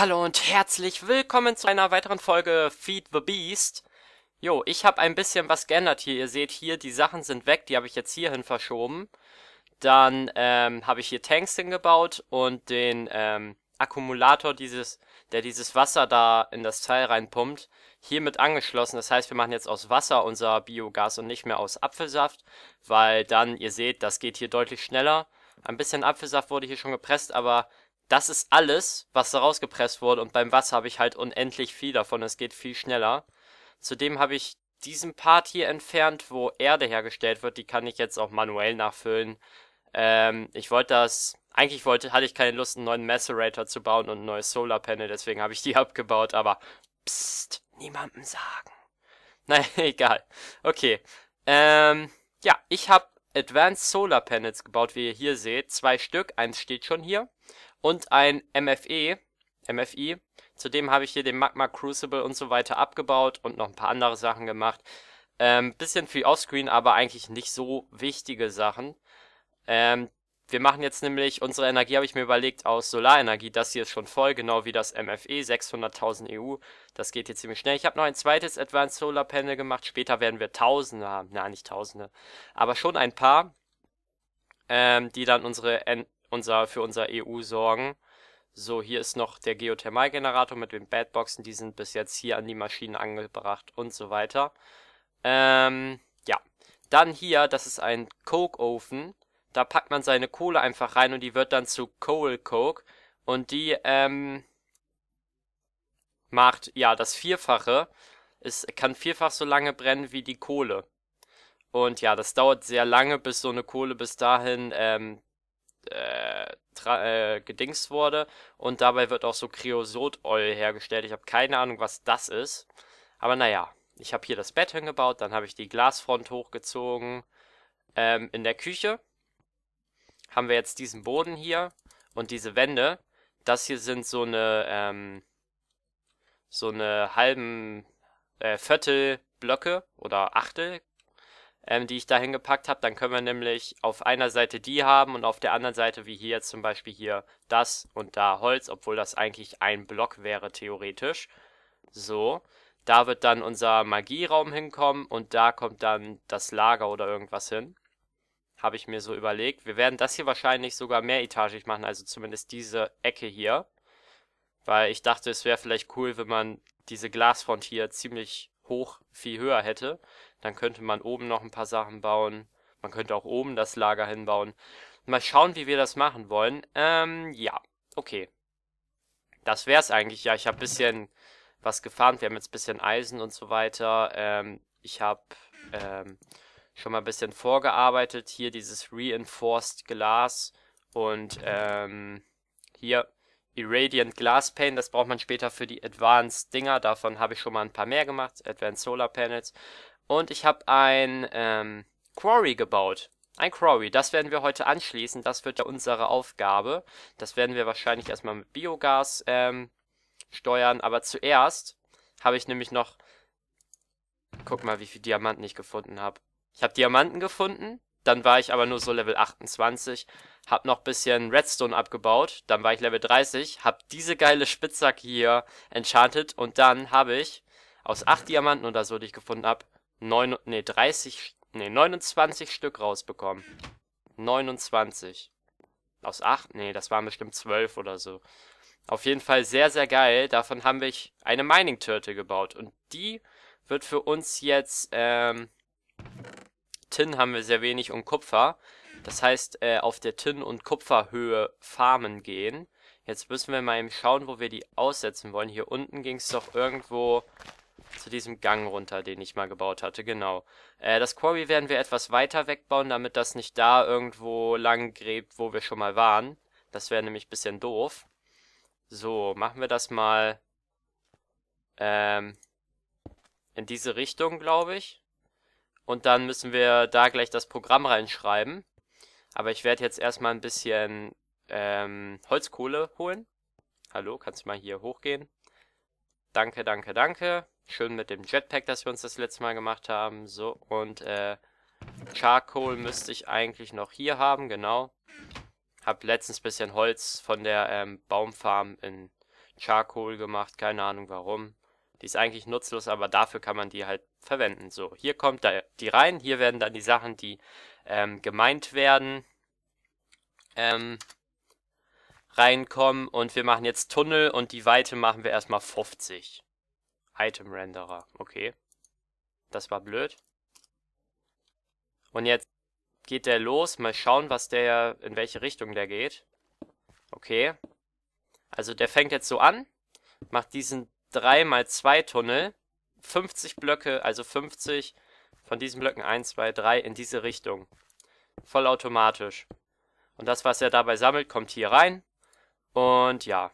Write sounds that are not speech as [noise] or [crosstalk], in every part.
Hallo und herzlich willkommen zu einer weiteren Folge Feed the Beast. Jo, ich habe ein bisschen was geändert hier. Ihr seht hier, die Sachen sind weg, die habe ich jetzt hierhin verschoben. Dann ähm, habe ich hier Tanks hingebaut und den ähm, Akkumulator, dieses, der dieses Wasser da in das Teil reinpumpt, hiermit angeschlossen. Das heißt, wir machen jetzt aus Wasser unser Biogas und nicht mehr aus Apfelsaft, weil dann, ihr seht, das geht hier deutlich schneller. Ein bisschen Apfelsaft wurde hier schon gepresst, aber das ist alles, was da rausgepresst wurde und beim Wasser habe ich halt unendlich viel davon, es geht viel schneller. Zudem habe ich diesen Part hier entfernt, wo Erde hergestellt wird, die kann ich jetzt auch manuell nachfüllen. Ähm, ich wollte das, eigentlich wollte, hatte ich keine Lust, einen neuen Macerator zu bauen und ein neues Solar Panel, deswegen habe ich die [laughs] abgebaut, aber psst, niemandem sagen. [laughs] Nein, egal. Okay. Ähm, ja, ich habe Advanced Solar Panels gebaut, wie ihr hier seht. Zwei Stück, eins steht schon hier und ein MFE, MFI. Zudem habe ich hier den Magma Crucible und so weiter abgebaut und noch ein paar andere Sachen gemacht. Ähm, bisschen viel Offscreen, aber eigentlich nicht so wichtige Sachen. Ähm, wir machen jetzt nämlich, unsere Energie habe ich mir überlegt, aus Solarenergie. Das hier ist schon voll, genau wie das MFE, 600.000 EU. Das geht hier ziemlich schnell. Ich habe noch ein zweites Advanced Solar Panel gemacht. Später werden wir Tausende haben. Nein, nicht Tausende, aber schon ein paar, ähm, die dann unsere unser, für unser EU sorgen. So, hier ist noch der Geothermalgenerator mit den Badboxen, die sind bis jetzt hier an die Maschinen angebracht und so weiter. Ähm, ja. Dann hier, das ist ein Coke ofen Da packt man seine Kohle einfach rein und die wird dann zu Coal Coke. Und die, ähm, macht, ja, das Vierfache. Es kann vierfach so lange brennen wie die Kohle. Und ja, das dauert sehr lange, bis so eine Kohle bis dahin ähm, äh, äh, gedingst wurde. Und dabei wird auch so Kreosot-Oil hergestellt. Ich habe keine Ahnung, was das ist. Aber naja, ich habe hier das Bett hingebaut, dann habe ich die Glasfront hochgezogen. Ähm, in der Küche haben wir jetzt diesen Boden hier und diese Wände. Das hier sind so eine, ähm, so eine halben äh, Viertelblöcke oder Achtel, ähm, die ich da hingepackt habe. Dann können wir nämlich auf einer Seite die haben und auf der anderen Seite, wie hier zum Beispiel hier das und da Holz, obwohl das eigentlich ein Block wäre theoretisch. So, da wird dann unser Magieraum hinkommen und da kommt dann das Lager oder irgendwas hin. Habe ich mir so überlegt. Wir werden das hier wahrscheinlich sogar mehr mehretageig machen, also zumindest diese Ecke hier. Weil ich dachte, es wäre vielleicht cool, wenn man diese Glasfront hier ziemlich hoch viel höher hätte, dann könnte man oben noch ein paar Sachen bauen. Man könnte auch oben das Lager hinbauen. Mal schauen, wie wir das machen wollen. Ähm, ja, okay. Das wär's eigentlich. Ja, ich habe ein bisschen was gefahren. Wir haben jetzt ein bisschen Eisen und so weiter. Ähm, ich habe ähm, schon mal ein bisschen vorgearbeitet. Hier dieses Reinforced Glas. Und ähm, hier Irradiant Glass Pane, das braucht man später für die Advanced Dinger, davon habe ich schon mal ein paar mehr gemacht, Advanced Solar Panels. Und ich habe ein ähm, Quarry gebaut. Ein Quarry, das werden wir heute anschließen, das wird ja unsere Aufgabe. Das werden wir wahrscheinlich erstmal mit Biogas ähm, steuern, aber zuerst habe ich nämlich noch... Guck mal, wie viel Diamanten ich gefunden habe. Ich habe Diamanten gefunden, dann war ich aber nur so Level 28, hab noch bisschen Redstone abgebaut, dann war ich Level 30, hab diese geile Spitzsack hier enchanted und dann habe ich aus 8 Diamanten oder so, die ich gefunden habe, 9, nee, 30, nee, 29 Stück rausbekommen. 29. Aus 8? Nee, das waren bestimmt 12 oder so. Auf jeden Fall sehr, sehr geil. Davon haben wir eine Mining-Turtle gebaut. Und die wird für uns jetzt ähm, Tin haben wir sehr wenig und Kupfer. Das heißt, äh, auf der Tin- und Kupferhöhe farmen gehen. Jetzt müssen wir mal eben schauen, wo wir die aussetzen wollen. Hier unten ging es doch irgendwo zu diesem Gang runter, den ich mal gebaut hatte, genau. Äh, das Quarry werden wir etwas weiter wegbauen, damit das nicht da irgendwo lang gräbt, wo wir schon mal waren. Das wäre nämlich ein bisschen doof. So, machen wir das mal ähm, in diese Richtung, glaube ich. Und dann müssen wir da gleich das Programm reinschreiben. Aber ich werde jetzt erstmal ein bisschen ähm, Holzkohle holen. Hallo, kannst du mal hier hochgehen? Danke, danke, danke. Schön mit dem Jetpack, das wir uns das letzte Mal gemacht haben. So, und äh, Charcoal müsste ich eigentlich noch hier haben, genau. Hab letztens ein bisschen Holz von der ähm, Baumfarm in Charcoal gemacht, keine Ahnung warum. Die ist eigentlich nutzlos, aber dafür kann man die halt verwenden. So, hier kommt da die rein, hier werden dann die Sachen, die ähm, gemeint werden, ähm, reinkommen. Und wir machen jetzt Tunnel und die Weite machen wir erstmal 50. Item Renderer, okay. Das war blöd. Und jetzt geht der los. Mal schauen, was der, in welche Richtung der geht. Okay. Also der fängt jetzt so an, macht diesen 3 mal 2 Tunnel, 50 Blöcke, also 50 von diesen Blöcken 1, 2, 3 in diese Richtung. Vollautomatisch. Und das, was er dabei sammelt, kommt hier rein. Und ja,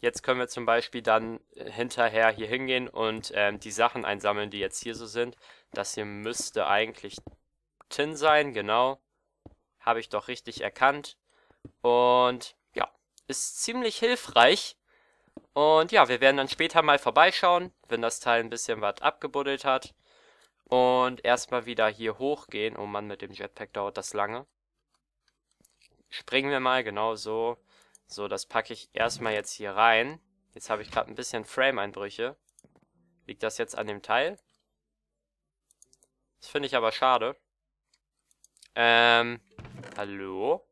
jetzt können wir zum Beispiel dann äh, hinterher hier hingehen und ähm, die Sachen einsammeln, die jetzt hier so sind. Das hier müsste eigentlich Tin sein, genau. Habe ich doch richtig erkannt. Und ja, ist ziemlich hilfreich. Und ja, wir werden dann später mal vorbeischauen, wenn das Teil ein bisschen was abgebuddelt hat. Und erstmal wieder hier hochgehen. Oh Mann, mit dem Jetpack dauert das lange. Springen wir mal, genau so. So, das packe ich erstmal jetzt hier rein. Jetzt habe ich gerade ein bisschen Frame-Einbrüche. Liegt das jetzt an dem Teil? Das finde ich aber schade. Ähm, hallo?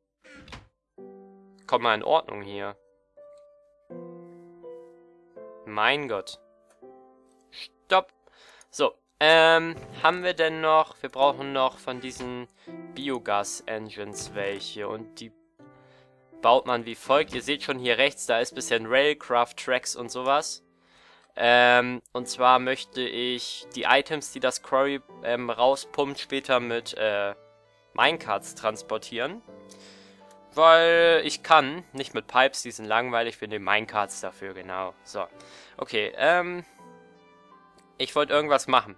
Komm mal in Ordnung hier. Mein Gott. Stopp. So, ähm, haben wir denn noch... Wir brauchen noch von diesen Biogas-Engines welche. Und die baut man wie folgt. Ihr seht schon hier rechts, da ist bisschen Railcraft-Tracks und sowas. Ähm, und zwar möchte ich die Items, die das Quarry ähm, rauspumpt, später mit äh, Minecarts transportieren. Weil ich kann. Nicht mit Pipes, die sind langweilig. Ich bin nehmen Minecarts dafür, genau. So. Okay, ähm... Ich wollte irgendwas machen.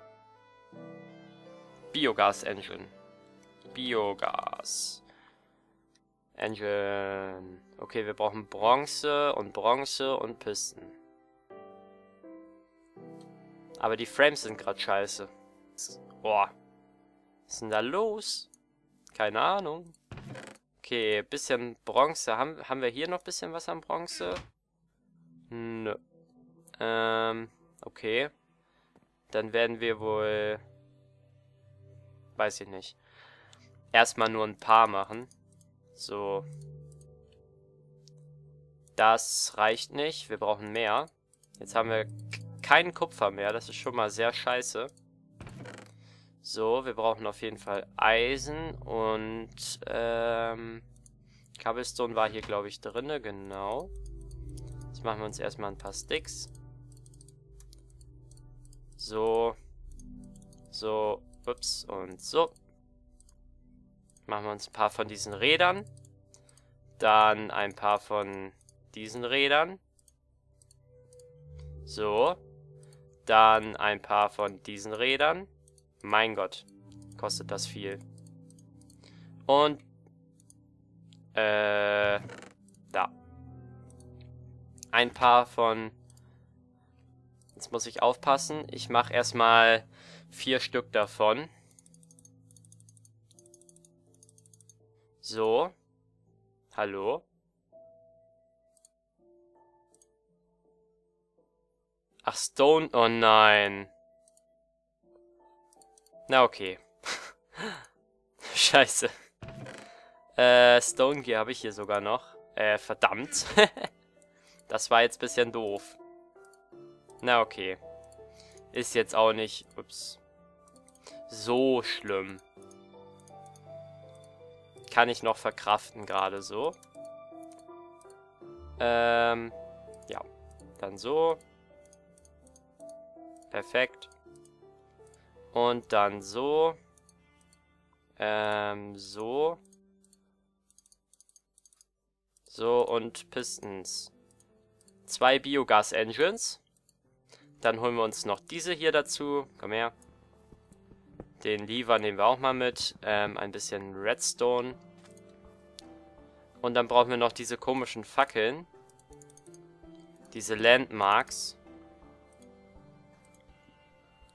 Biogas-Engine. Biogas. Engine. Okay, wir brauchen Bronze und Bronze und Pisten. Aber die Frames sind gerade scheiße. Boah. Was ist denn da los? Keine Ahnung. Okay, bisschen Bronze. Haben, haben wir hier noch ein bisschen was an Bronze? Nö. Ähm, okay. Dann werden wir wohl... Weiß ich nicht. Erstmal nur ein paar machen. So. Das reicht nicht. Wir brauchen mehr. Jetzt haben wir keinen Kupfer mehr. Das ist schon mal sehr scheiße. So, wir brauchen auf jeden Fall Eisen und ähm, Cobblestone war hier, glaube ich, drinne, genau. Jetzt machen wir uns erstmal ein paar Sticks. So, so, ups und so. Machen wir uns ein paar von diesen Rädern. Dann ein paar von diesen Rädern. So. Dann ein paar von diesen Rädern. Mein Gott, kostet das viel. Und, äh, da. Ein paar von, jetzt muss ich aufpassen, ich mache erstmal vier Stück davon. So. Hallo? Ach, Stone. Oh nein. Na okay. [laughs] Scheiße. Äh, Stone Gear habe ich hier sogar noch. Äh, verdammt. [laughs] das war jetzt ein bisschen doof. Na okay. Ist jetzt auch nicht... Ups. So schlimm. Kann ich noch verkraften gerade so. Ähm, ja. Dann so. Perfekt. Und dann so. Ähm, so. So und Pistons. Zwei Biogas-Engines. Dann holen wir uns noch diese hier dazu. Komm her. Den Lever nehmen wir auch mal mit. Ähm, ein bisschen Redstone. Und dann brauchen wir noch diese komischen Fackeln. Diese Landmarks.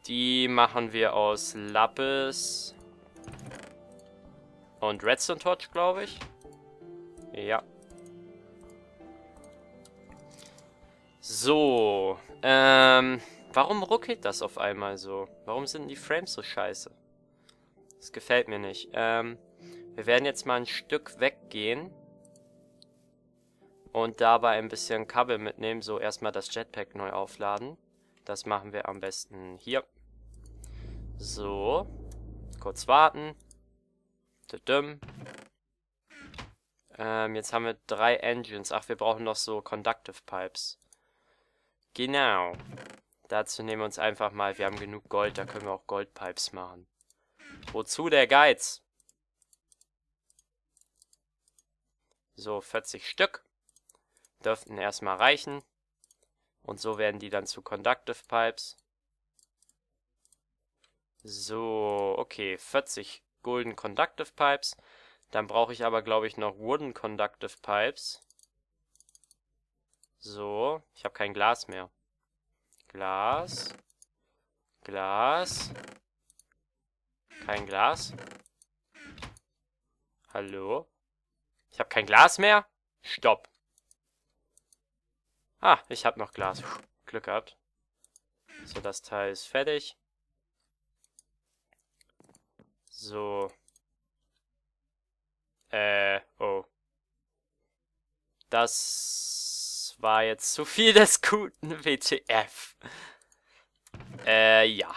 Die machen wir aus Lapis und Redstone Torch, glaube ich. Ja. So. Ähm, warum ruckelt das auf einmal so? Warum sind die Frames so scheiße? Das gefällt mir nicht. Ähm, wir werden jetzt mal ein Stück weggehen. Und dabei ein bisschen Kabel mitnehmen. So, erstmal das Jetpack neu aufladen. Das machen wir am besten hier. So. Kurz warten. Tudum. Ähm, jetzt haben wir drei Engines. Ach, wir brauchen noch so Conductive Pipes. Genau. Dazu nehmen wir uns einfach mal, wir haben genug Gold, da können wir auch Goldpipes machen. Wozu der Geiz? So, 40 Stück. Dürften erstmal reichen. Und so werden die dann zu Conductive Pipes. So, okay, 40 Golden Conductive Pipes. Dann brauche ich aber, glaube ich, noch Wooden Conductive Pipes. So, ich habe kein Glas mehr. Glas. Glas. Kein Glas. Hallo? Ich habe kein Glas mehr? Stopp. Ah, ich habe noch Glas. Puh, Glück gehabt. So, das Teil ist fertig. So. Äh, oh. Das war jetzt zu viel des guten [laughs] WTF. Äh, ja.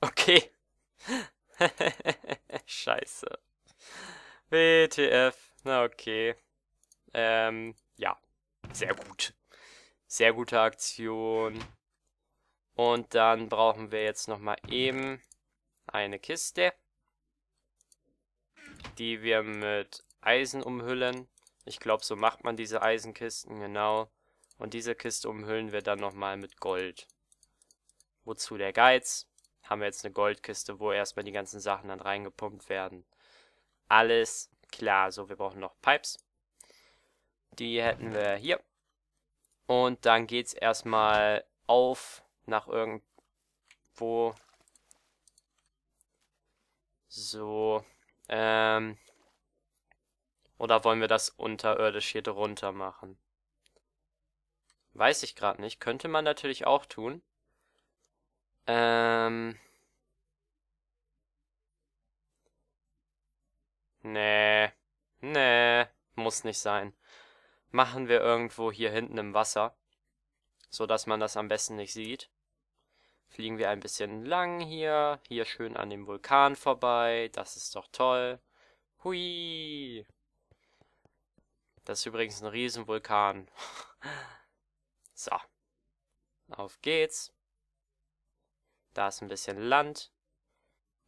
Okay. [laughs] Scheiße. WTF. Na okay. Ähm, ja. Sehr gut. Sehr gute Aktion. Und dann brauchen wir jetzt nochmal eben eine Kiste, die wir mit Eisen umhüllen. Ich glaube, so macht man diese Eisenkisten, genau. Und diese Kiste umhüllen wir dann nochmal mit Gold. Wozu der Geiz? Haben wir jetzt eine Goldkiste, wo erstmal die ganzen Sachen dann reingepumpt werden. Alles klar. So, wir brauchen noch Pipes. Die hätten wir hier. Und dann geht's erstmal auf nach irgendwo so. Ähm. Oder wollen wir das unterirdisch hier drunter machen? Weiß ich gerade nicht. Könnte man natürlich auch tun. Ähm. Nee. Nee. Muss nicht sein. Machen wir irgendwo hier hinten im Wasser. So dass man das am besten nicht sieht. Fliegen wir ein bisschen lang hier, hier schön an dem Vulkan vorbei, das ist doch toll. Hui! Das ist übrigens ein Riesenvulkan. [laughs] so. Auf geht's. Da ist ein bisschen Land.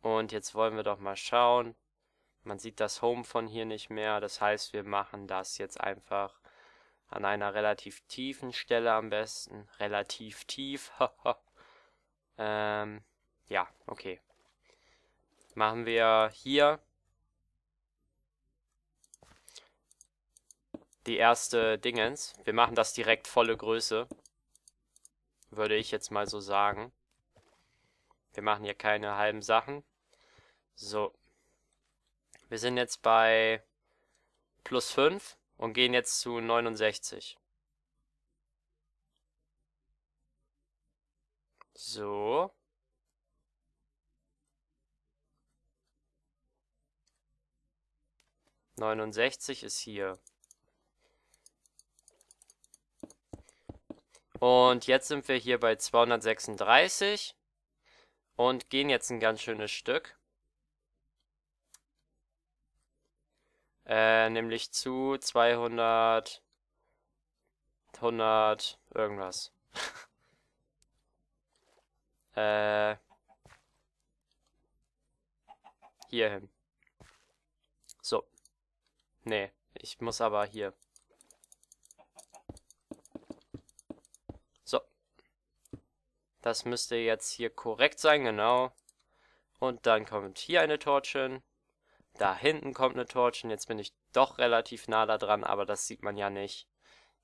Und jetzt wollen wir doch mal schauen. Man sieht das Home von hier nicht mehr. Das heißt, wir machen das jetzt einfach an einer relativ tiefen Stelle am besten. Relativ tief. [laughs] Ähm, ja, okay. Machen wir hier die erste Dingens. Wir machen das direkt volle Größe. Würde ich jetzt mal so sagen. Wir machen hier keine halben Sachen. So. Wir sind jetzt bei plus 5 und gehen jetzt zu 69. So. Neunundsechzig ist hier. Und jetzt sind wir hier bei 236 und gehen jetzt ein ganz schönes Stück. Äh, nämlich zu 200, 100, irgendwas. [laughs] Äh. Hier hin. So. Nee, ich muss aber hier. So. Das müsste jetzt hier korrekt sein, genau. Und dann kommt hier eine Torch Da hinten kommt eine Torch Jetzt bin ich doch relativ nah da dran, aber das sieht man ja nicht.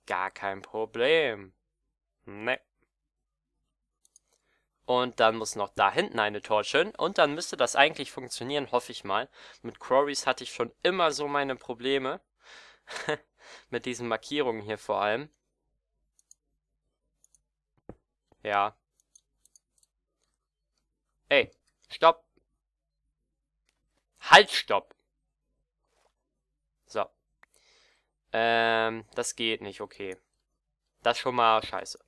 Gar kein Problem. Nee. Und dann muss noch da hinten eine Torch Und dann müsste das eigentlich funktionieren, hoffe ich mal. Mit Quarries hatte ich schon immer so meine Probleme. [laughs] Mit diesen Markierungen hier vor allem. Ja. Ey, stopp. Halt, stopp. So. Ähm, das geht nicht, okay. Das schon mal scheiße.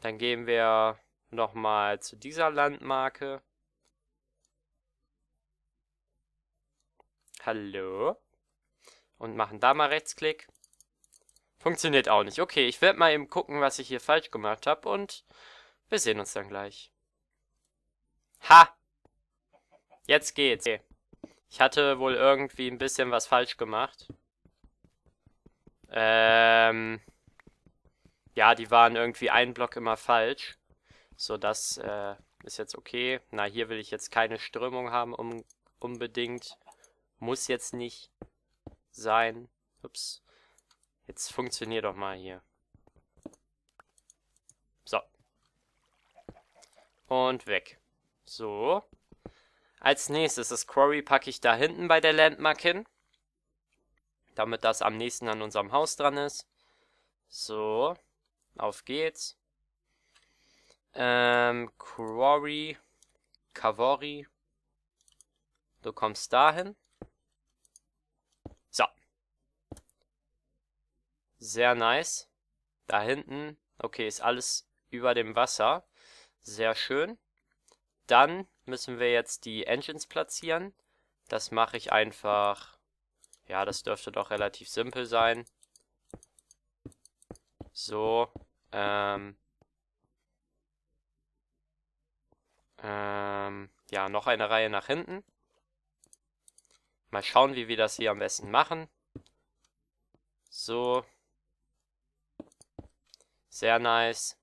Dann gehen wir nochmal zu dieser Landmarke. Hallo. Und machen da mal Rechtsklick. Funktioniert auch nicht. Okay, ich werde mal eben gucken, was ich hier falsch gemacht habe und wir sehen uns dann gleich. Ha! Jetzt geht's. Okay. Ich hatte wohl irgendwie ein bisschen was falsch gemacht. Ähm... Ja, die waren irgendwie einen Block immer falsch. So, das äh, ist jetzt okay. Na, hier will ich jetzt keine Strömung haben um, unbedingt. Muss jetzt nicht sein. Ups. Jetzt funktioniert doch mal hier. So. Und weg. So. Als nächstes, das Quarry packe ich da hinten bei der Landmark hin. Damit das am nächsten an unserem Haus dran ist. So. Auf geht's. Ähm, Quarry. Cavori. Du kommst dahin. So. Sehr nice. Da hinten. Okay, ist alles über dem Wasser. Sehr schön. Dann müssen wir jetzt die Engines platzieren. Das mache ich einfach. Ja, das dürfte doch relativ simpel sein. So. Ähm, Ähm, ja, noch eine Reihe nach hinten. Mal schauen, wie wir das hier am besten machen. So. Sehr nice.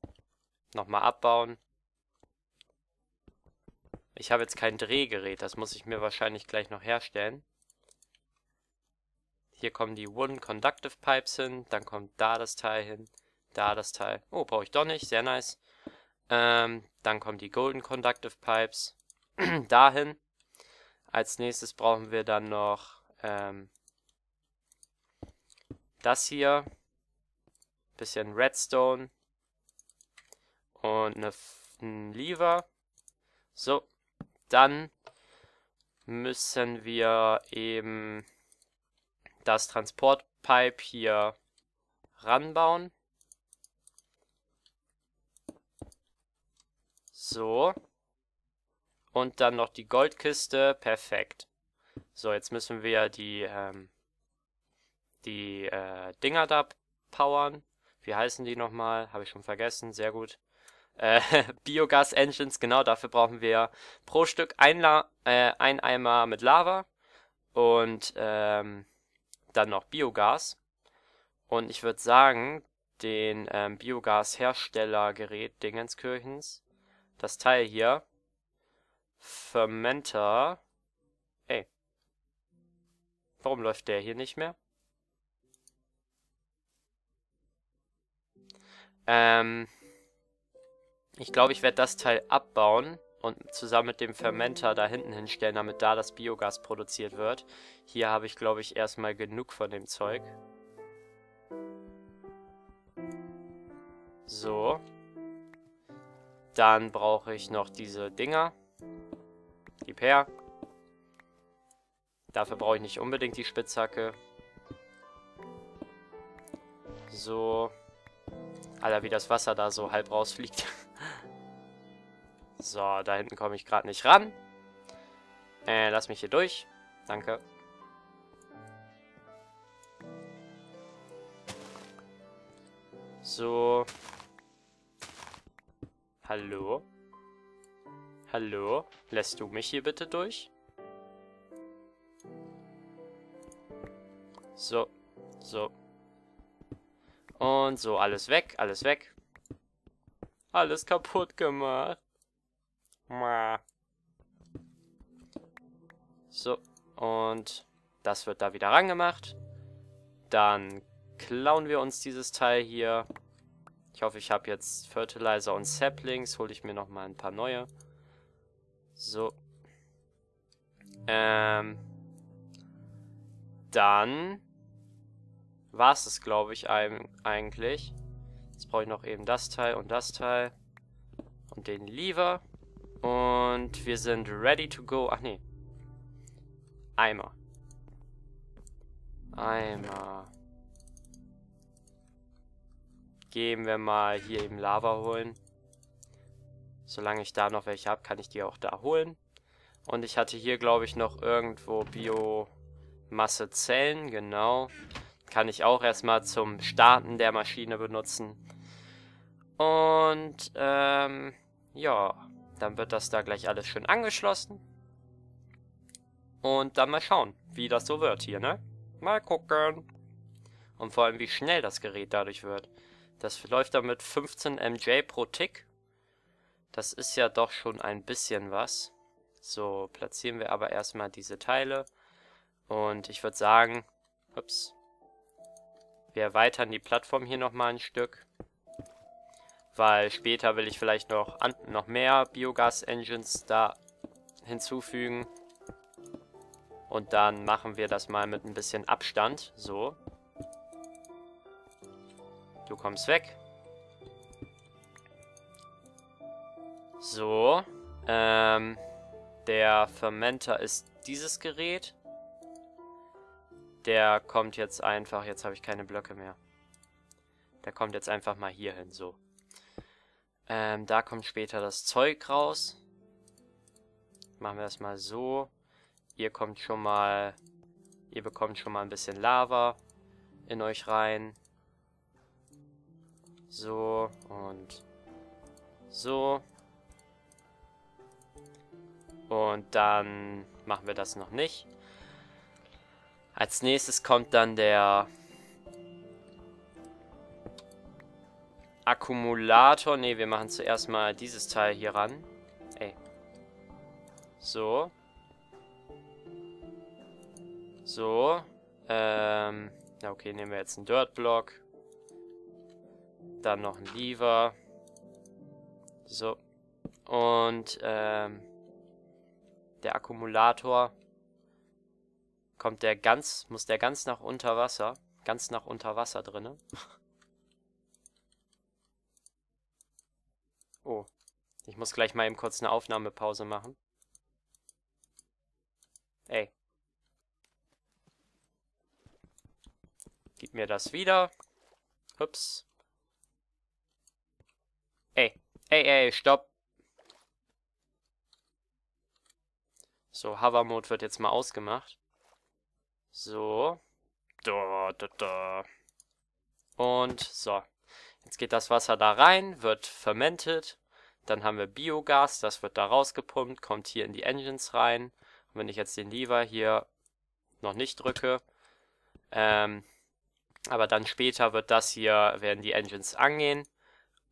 Nochmal abbauen. Ich habe jetzt kein Drehgerät, das muss ich mir wahrscheinlich gleich noch herstellen. Hier kommen die Wooden Conductive Pipes hin, dann kommt da das Teil hin, da das Teil. Oh, brauche ich doch nicht, sehr nice. Ähm, dann kommen die Golden Conductive Pipes [clears throat] dahin. Als nächstes brauchen wir dann noch ähm, das hier. Bisschen Redstone. Und ein Lever. So, dann müssen wir eben das Transportpipe hier ranbauen. So. Und dann noch die Goldkiste. Perfekt. So, jetzt müssen wir die, ähm, die äh, Dinger da powern. Wie heißen die nochmal? Habe ich schon vergessen. Sehr gut. Äh, [laughs] Biogas-Engines, genau, dafür brauchen wir pro Stück ein, La äh, ein Eimer mit Lava und ähm, dann noch Biogas. Und ich würde sagen, den ähm, Biogashersteller-Gerät Dingenskirchens das Teil hier. Fermenter. Ey. Warum läuft der hier nicht mehr? Ähm. Ich glaube, ich werde das Teil abbauen und zusammen mit dem Fermenter da hinten hinstellen, damit da das Biogas produziert wird. Hier habe ich, glaube ich, erstmal genug von dem Zeug. So. Dann brauche ich noch diese Dinger. Gib her. Dafür brauche ich nicht unbedingt die Spitzhacke. So. Alter, wie das Wasser da so halb rausfliegt. [laughs] so, da hinten komme ich gerade nicht ran. Äh, lass mich hier durch. Danke. So. Hallo? Hallo? Lässt du mich hier bitte durch? So, so. Und so, alles weg, alles weg. Alles kaputt gemacht. So, und das wird da wieder rangemacht. Dann klauen wir uns dieses Teil hier. Ich hoffe, ich habe jetzt Fertilizer und Saplings. Hole ich mir nochmal ein paar neue. So. Ähm. Dann war es das, glaube ich, eigentlich. Jetzt brauche ich noch eben das Teil und das Teil. Und den Lever. Und wir sind ready to go. Ach nee. Eimer. Eimer. Gehen wir mal hier eben Lava holen. Solange ich da noch welche habe, kann ich die auch da holen. Und ich hatte hier, glaube ich, noch irgendwo Biomassezellen, genau. Kann ich auch erstmal zum Starten der Maschine benutzen. Und, ähm, ja, dann wird das da gleich alles schön angeschlossen. Und dann mal schauen, wie das so wird hier, ne? Mal gucken. Und vor allem, wie schnell das Gerät dadurch wird. Das läuft dann mit 15 MJ pro Tick. Das ist ja doch schon ein bisschen was. So, platzieren wir aber erstmal diese Teile. Und ich würde sagen, ups, wir erweitern die Plattform hier nochmal ein Stück. Weil später will ich vielleicht noch, an, noch mehr Biogas-Engines da hinzufügen. Und dann machen wir das mal mit ein bisschen Abstand. So, Du kommst weg. So. Ähm, der Fermenter ist dieses Gerät. Der kommt jetzt einfach... Jetzt habe ich keine Blöcke mehr. Der kommt jetzt einfach mal hier hin, so. Ähm, da kommt später das Zeug raus. Machen wir das mal so. Ihr kommt schon mal... Ihr bekommt schon mal ein bisschen Lava in euch rein. So und so. Und dann machen wir das noch nicht. Als nächstes kommt dann der Akkumulator. Ne, wir machen zuerst mal dieses Teil hier ran. Ey. So. So. Ähm. Na okay, nehmen wir jetzt einen Dirt-Block. Dann noch ein Lever. So. Und ähm, der Akkumulator kommt der ganz, muss der ganz nach unter Wasser, ganz nach unter Wasser drinne. [laughs] Oh, ich muss gleich mal eben kurz eine Aufnahmepause machen. Ey. Gib mir das wieder. Hups. Ey, ey, ey, stopp. So, Hover Mode wird jetzt mal ausgemacht. So. Da, da, da. Und so. Jetzt geht das Wasser da rein, wird fermentet. Dann haben wir Biogas, das wird da rausgepumpt, kommt hier in die Engines rein. Und wenn ich jetzt den Lever hier noch nicht drücke, ähm, aber dann später wird das hier, werden die Engines angehen.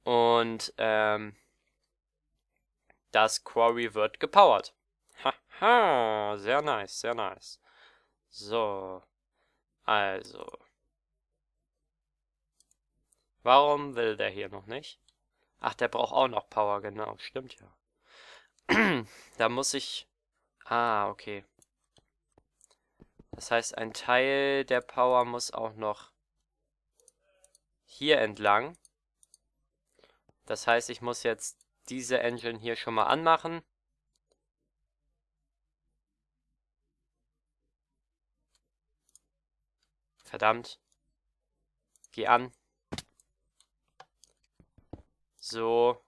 Und ähm, das Quarry wird gepowert. Haha, sehr nice, sehr nice. So, also. Warum will der hier noch nicht? Ach, der braucht auch noch Power, genau, stimmt ja. [clears throat] da muss ich... Ah, okay. Das heißt, ein Teil der Power muss auch noch hier entlang. Das heißt, ich muss jetzt diese Engine hier schon mal anmachen. Verdammt. Geh an. So.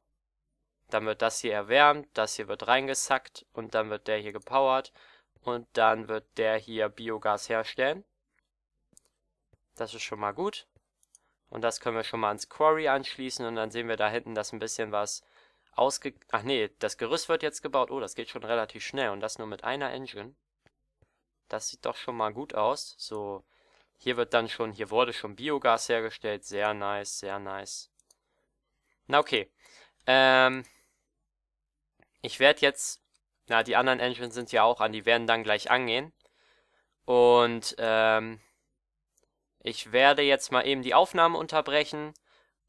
Dann wird das hier erwärmt, das hier wird reingesackt und dann wird der hier gepowert und dann wird der hier Biogas herstellen. Das ist schon mal gut. Und das können wir schon mal ans Quarry anschließen und dann sehen wir da hinten, dass ein bisschen was ausge... Ach nee, das Gerüst wird jetzt gebaut. Oh, das geht schon relativ schnell und das nur mit einer Engine. Das sieht doch schon mal gut aus. So, hier wird dann schon, hier wurde schon Biogas hergestellt. Sehr nice, sehr nice. Na okay. Ähm, ich werde jetzt, na die anderen Engines sind ja auch an, die werden dann gleich angehen. Und ähm, ich werde jetzt mal eben die Aufnahme unterbrechen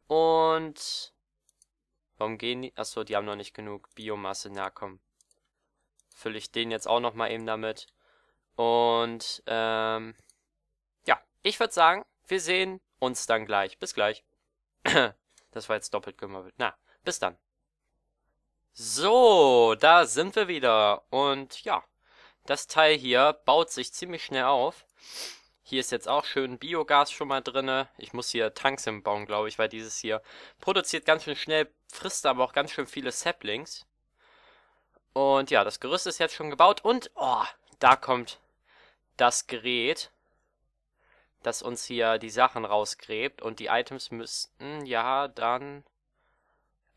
und warum gehen die? Achso, die haben noch nicht genug Biomasse. Na komm. Fülle ich den jetzt auch noch mal eben damit. Und ähm, ja, ich würde sagen, wir sehen uns dann gleich. Bis gleich. [clears throat] Das war jetzt doppelt gemöbelt. Na, bis dann. So, da sind wir wieder. Und ja, das Teil hier baut sich ziemlich schnell auf. Hier ist jetzt auch schön Biogas schon mal drin. Ich muss hier Tanks im bauen, glaube ich, weil dieses hier produziert ganz schön schnell, frisst aber auch ganz schön viele Saplings. Und ja, das Gerüst ist jetzt schon gebaut und oh, da kommt das Gerät, das uns hier die Sachen rausgräbt und die Items müssten ja dann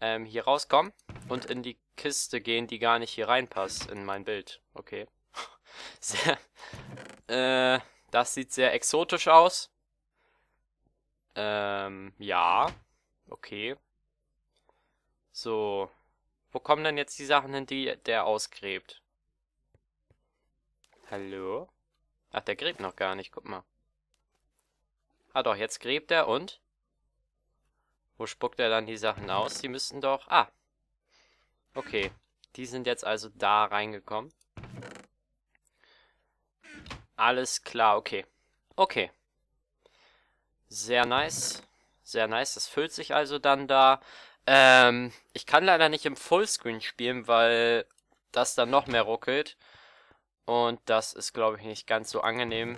ähm, hier rauskommen und in die Kiste gehen, die gar nicht hier reinpasst in mein Bild. Okay. [laughs] Sehr. äh. Das sieht sehr exotisch aus. Ähm, ja. Okay. So. Wo kommen denn jetzt die Sachen hin, die der ausgräbt? Hallo? Ach, der gräbt noch gar nicht. Guck mal. Ah doch, jetzt gräbt er und? Wo spuckt er dann die Sachen aus? Die müssten doch... Ah. Okay. Die sind jetzt also da reingekommen. Alles klar, okay. Okay. Sehr nice. Sehr nice. Das füllt sich also dann da. Ähm, ich kann leider nicht im Fullscreen spielen, weil das dann noch mehr ruckelt. Und das ist, glaube ich, nicht ganz so angenehm.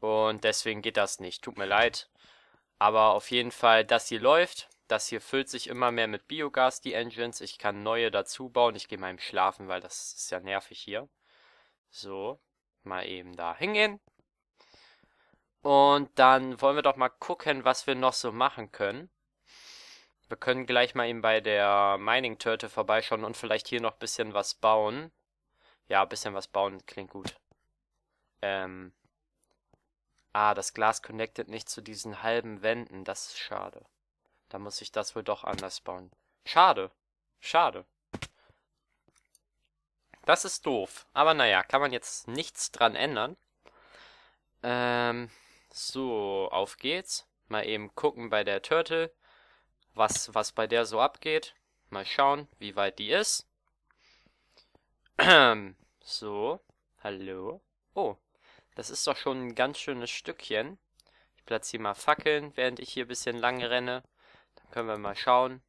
Und deswegen geht das nicht. Tut mir leid. Aber auf jeden Fall, das hier läuft. Das hier füllt sich immer mehr mit Biogas, die Engines. Ich kann neue dazu bauen. Ich gehe mal im Schlafen, weil das ist ja nervig hier. So, mal eben da hingehen. Und dann wollen wir doch mal gucken, was wir noch so machen können. Wir können gleich mal eben bei der Mining Turtle vorbeischauen und vielleicht hier noch ein bisschen was bauen. Ja, ein bisschen was bauen klingt gut. Ähm. Ah, das Glas connectet nicht zu diesen halben Wänden. Das ist schade. Da muss ich das wohl doch anders bauen. Schade. Schade. Das ist doof. Aber naja, kann man jetzt nichts dran ändern. Ähm, so, auf geht's. Mal eben gucken bei der Turtle, was, was bei der so abgeht. Mal schauen, wie weit die ist. so, hallo. Oh, das ist doch schon ein ganz schönes Stückchen. Ich platziere mal Fackeln, während ich hier ein bisschen lang renne. Dann können wir mal schauen.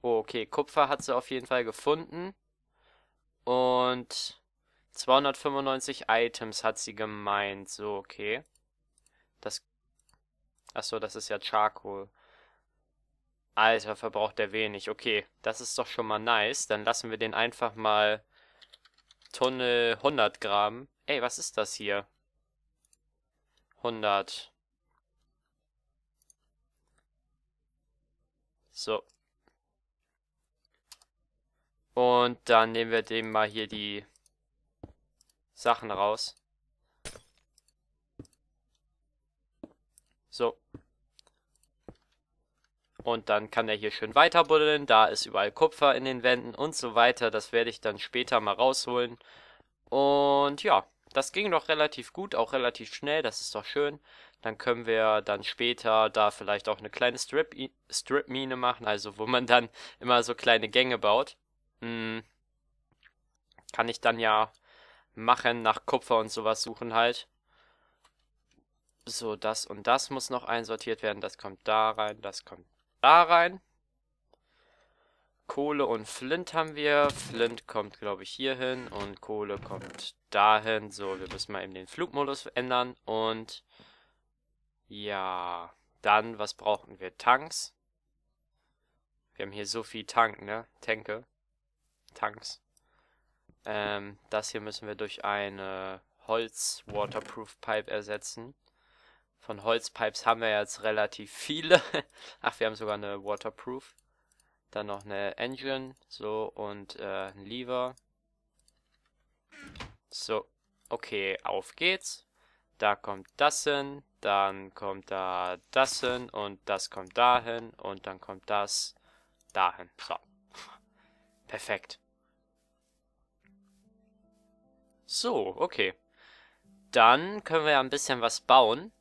Oh, okay, Kupfer hat sie auf jeden Fall gefunden. Und 295 Items hat sie gemeint. So, okay. Das. Achso, das ist ja Charcoal. Alter, verbraucht der wenig. Okay, das ist doch schon mal nice. Dann lassen wir den einfach mal Tunnel 100 graben. Ey, was ist das hier? 100. So, und dann nehmen wir dem mal hier die Sachen raus. So. Und dann kann er hier schön weiter buddeln. Da ist überall Kupfer in den Wänden und so weiter. Das werde ich dann später mal rausholen. Und ja, das ging doch relativ gut, auch relativ schnell. Das ist doch schön. Dann können wir dann später da vielleicht auch eine kleine Strip-Mine Strip machen. Also wo man dann immer so kleine Gänge baut. Hm. kann ich dann ja machen, nach Kupfer und sowas suchen halt. So, das und das muss noch einsortiert werden. Das kommt da rein, das kommt da rein. Kohle und Flint haben wir. Flint kommt, glaube ich, hier hin und Kohle kommt dahin. So, wir müssen mal eben den Flugmodus ändern und ja, dann, was brauchen wir? Tanks. Wir haben hier so viel Tank, ne? Tanke. Tanks. Ähm, das hier müssen wir durch eine Holz-Waterproof-Pipe ersetzen. Von Holzpipes haben wir jetzt relativ viele. [laughs] Ach, wir haben sogar eine Waterproof. Dann noch eine Engine, so, und äh, ein Lever. So, okay, auf geht's. Da kommt das hin, dann kommt da das hin und das kommt dahin und dann kommt das dahin. So, [laughs] perfekt. So, okay. Dann können wir ja ein bisschen was bauen.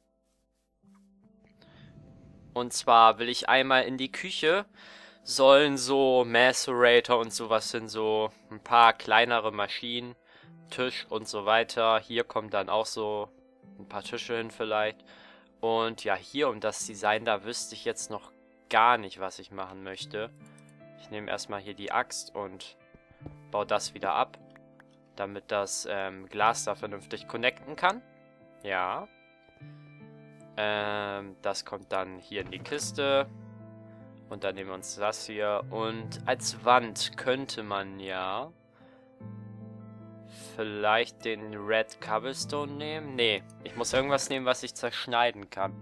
Und zwar will ich einmal in die Küche. Sollen so Macerator und sowas sind so ein paar kleinere Maschinen. Tisch und so weiter. Hier kommen dann auch so ein paar Tische hin vielleicht. Und ja, hier um das Design, da wüsste ich jetzt noch gar nicht, was ich machen möchte. Ich nehme erstmal hier die Axt und baue das wieder ab damit das ähm, Glas da vernünftig connecten kann. Ja. Ähm, das kommt dann hier in die Kiste. Und dann nehmen wir uns das hier. Und als Wand könnte man ja vielleicht den Red Cobblestone nehmen. Nee, ich muss irgendwas nehmen, was ich zerschneiden kann.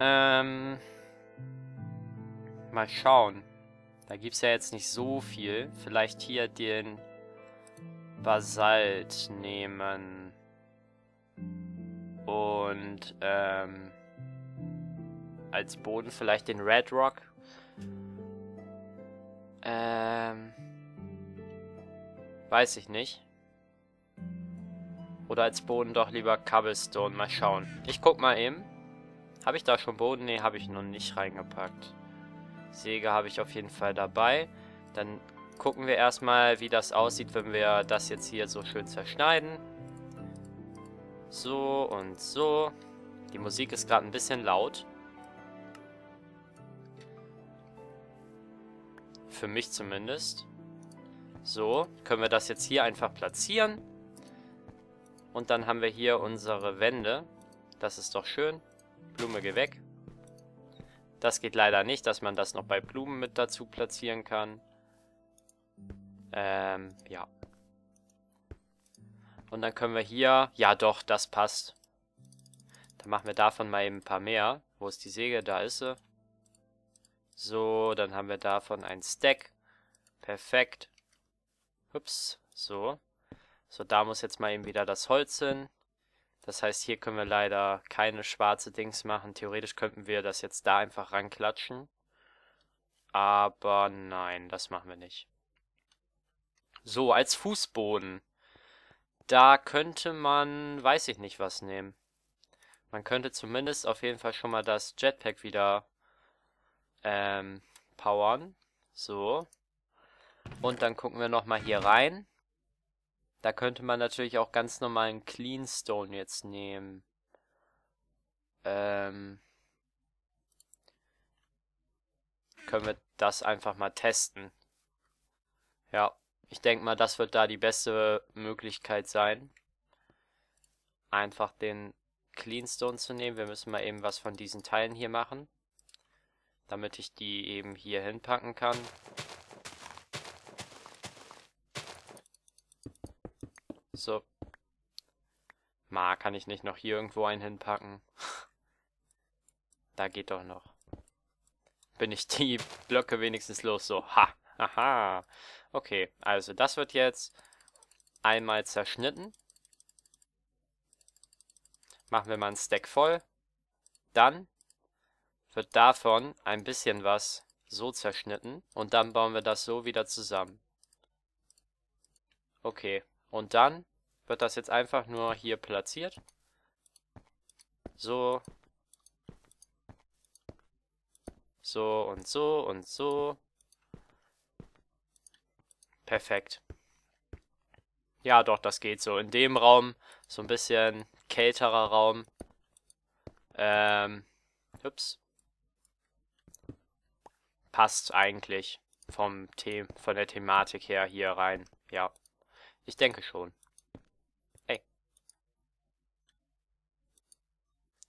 Ähm, mal schauen. Da gibt es ja jetzt nicht so viel. Vielleicht hier den Basalt nehmen. Und ähm, als Boden vielleicht den Red Rock. Ähm, weiß ich nicht. Oder als Boden doch lieber Cobblestone. Mal schauen. Ich guck mal eben. Habe ich da schon Boden? Ne, habe ich noch nicht reingepackt. Säge habe ich auf jeden Fall dabei. Dann gucken wir erstmal, wie das aussieht, wenn wir das jetzt hier so schön zerschneiden. So und so. Die Musik ist gerade ein bisschen laut. Für mich zumindest. So, können wir das jetzt hier einfach platzieren. Und dann haben wir hier unsere Wände. Das ist doch schön. Blume, geh weg. Das geht leider nicht, dass man das noch bei Blumen mit dazu platzieren kann. Ähm, ja. Und dann können wir hier... Ja, doch, das passt. Dann machen wir davon mal eben ein paar mehr. Wo ist die Säge? Da ist sie. So, dann haben wir davon ein Stack. Perfekt. Ups, so. So, da muss jetzt mal eben wieder das Holz hin. Das heißt, hier können wir leider keine schwarze Dings machen. Theoretisch könnten wir das jetzt da einfach ranklatschen. Aber nein, das machen wir nicht. So, als Fußboden. Da könnte man, weiß ich nicht, was nehmen. Man könnte zumindest auf jeden Fall schon mal das Jetpack wieder ähm, powern. So. Und dann gucken wir nochmal hier rein. Da könnte man natürlich auch ganz normalen Clean Stone jetzt nehmen. Ähm, können wir das einfach mal testen. Ja. Ich denke mal, das wird da die beste Möglichkeit sein. Einfach den Cleanstone zu nehmen. Wir müssen mal eben was von diesen Teilen hier machen. Damit ich die eben hier hinpacken kann. So. Ma, kann ich nicht noch hier irgendwo einen hinpacken? [laughs] da geht doch noch. Bin ich die Blöcke wenigstens los, so. Ha, haha. Okay, also das wird jetzt einmal zerschnitten. Machen wir mal einen Stack voll. Dann wird davon ein bisschen was so zerschnitten und dann bauen wir das so wieder zusammen. Okay, und dann wird das jetzt einfach nur hier platziert. So. So und so und so. Perfekt. Ja, doch, das geht so. In dem Raum, so ein bisschen kälterer Raum. Ähm, ups. Passt eigentlich vom The von der Thematik her hier rein. Ja, ich denke schon. Ey.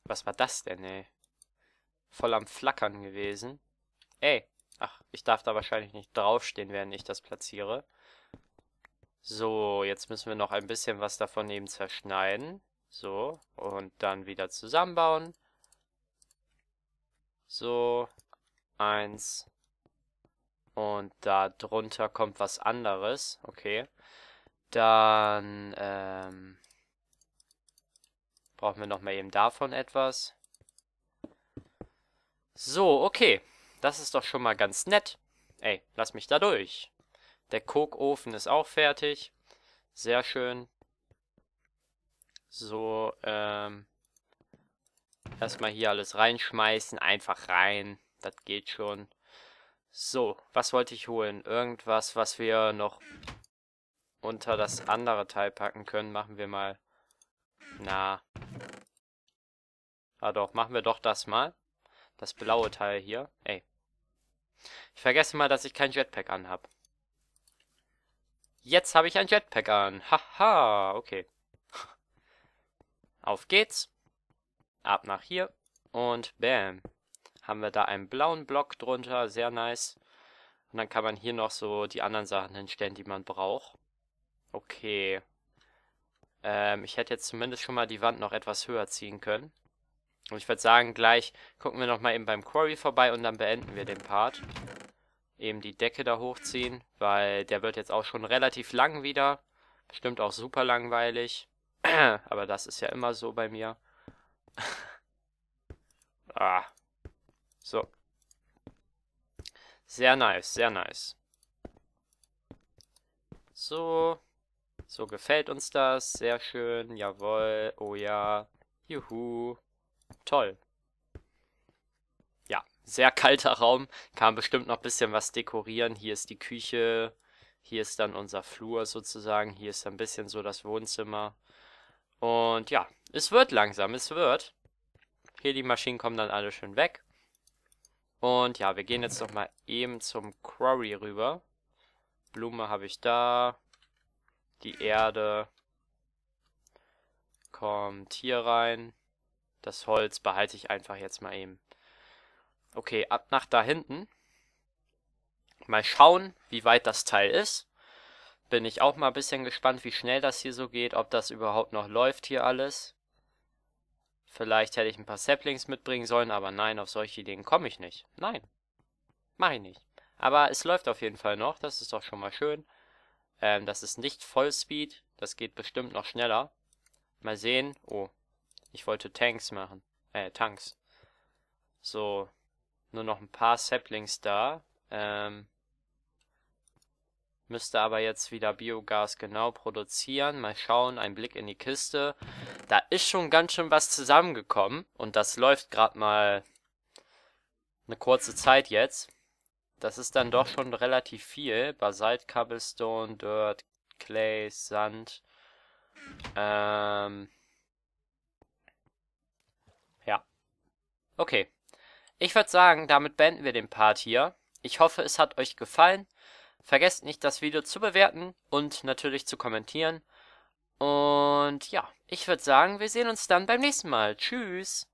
Was war das denn, ey? Voll am Flackern gewesen. Ey. Ach, ich darf da wahrscheinlich nicht draufstehen, während ich das platziere. So, jetzt müssen wir noch ein bisschen was davon eben zerschneiden. So, und dann wieder zusammenbauen. So, eins. Und da drunter kommt was anderes. Okay. Dann, ähm, brauchen wir nochmal eben davon etwas. So, okay. Das ist doch schon mal ganz nett. Ey, lass mich da durch. Der Kokofen ist auch fertig. Sehr schön. So, ähm. Erstmal hier alles reinschmeißen. Einfach rein. Das geht schon. So, was wollte ich holen? Irgendwas, was wir noch unter das andere Teil packen können. Machen wir mal. Na. Ah doch, machen wir doch das mal. Das blaue Teil hier. Ey, ich vergesse mal, dass ich kein Jetpack anhab. Jetzt habe ich ein Jetpack an. Haha, okay. [laughs] Auf geht's. Ab nach hier. Und bam. Haben wir da einen blauen Block drunter. Sehr nice. Und dann kann man hier noch so die anderen Sachen hinstellen, die man braucht. Okay. Ähm, ich hätte jetzt zumindest schon mal die Wand noch etwas höher ziehen können. Und ich würde sagen, gleich gucken wir nochmal eben beim Quarry vorbei und dann beenden wir den Part. Eben die Decke da hochziehen, weil der wird jetzt auch schon relativ lang wieder. Bestimmt auch super langweilig. [clears throat] Aber das ist ja immer so bei mir. [laughs] ah. So. Sehr nice, sehr nice. So. So gefällt uns das. Sehr schön. Jawohl. Oh ja. Juhu. Toll. Ja, sehr kalter Raum. Kann bestimmt noch ein bisschen was dekorieren. Hier ist die Küche. Hier ist dann unser Flur sozusagen. Hier ist ein bisschen so das Wohnzimmer. Und ja, es wird langsam, es wird. Hier die Maschinen kommen dann alle schön weg. Und ja, wir gehen jetzt nochmal eben zum Quarry rüber. Blume habe ich da. Die Erde kommt hier rein. Das Holz behalte ich einfach jetzt mal eben. Okay, ab nach da hinten. Mal schauen, wie weit das Teil ist. Bin ich auch mal ein bisschen gespannt, wie schnell das hier so geht, ob das überhaupt noch läuft hier alles. Vielleicht hätte ich ein paar Saplings mitbringen sollen, aber nein, auf solche Ideen komme ich nicht. Nein, mache ich nicht. Aber es läuft auf jeden Fall noch, das ist doch schon mal schön. Ähm, das ist nicht Vollspeed, das geht bestimmt noch schneller. Mal sehen. Oh, ich wollte Tanks machen. Äh, Tanks. So. Nur noch ein paar Saplings da. Ähm. Müsste aber jetzt wieder Biogas genau produzieren. Mal schauen, ein Blick in die Kiste. Da ist schon ganz schön was zusammengekommen. Und das läuft gerade mal eine kurze Zeit jetzt. Das ist dann doch schon relativ viel. Basalt, Cobblestone, Dirt, Clay, Sand. Ähm, Okay, ich würde sagen, damit beenden wir den Part hier. Ich hoffe, es hat euch gefallen. Vergesst nicht, das Video zu bewerten und natürlich zu kommentieren. Und ja, ich würde sagen, wir sehen uns dann beim nächsten Mal. Tschüss!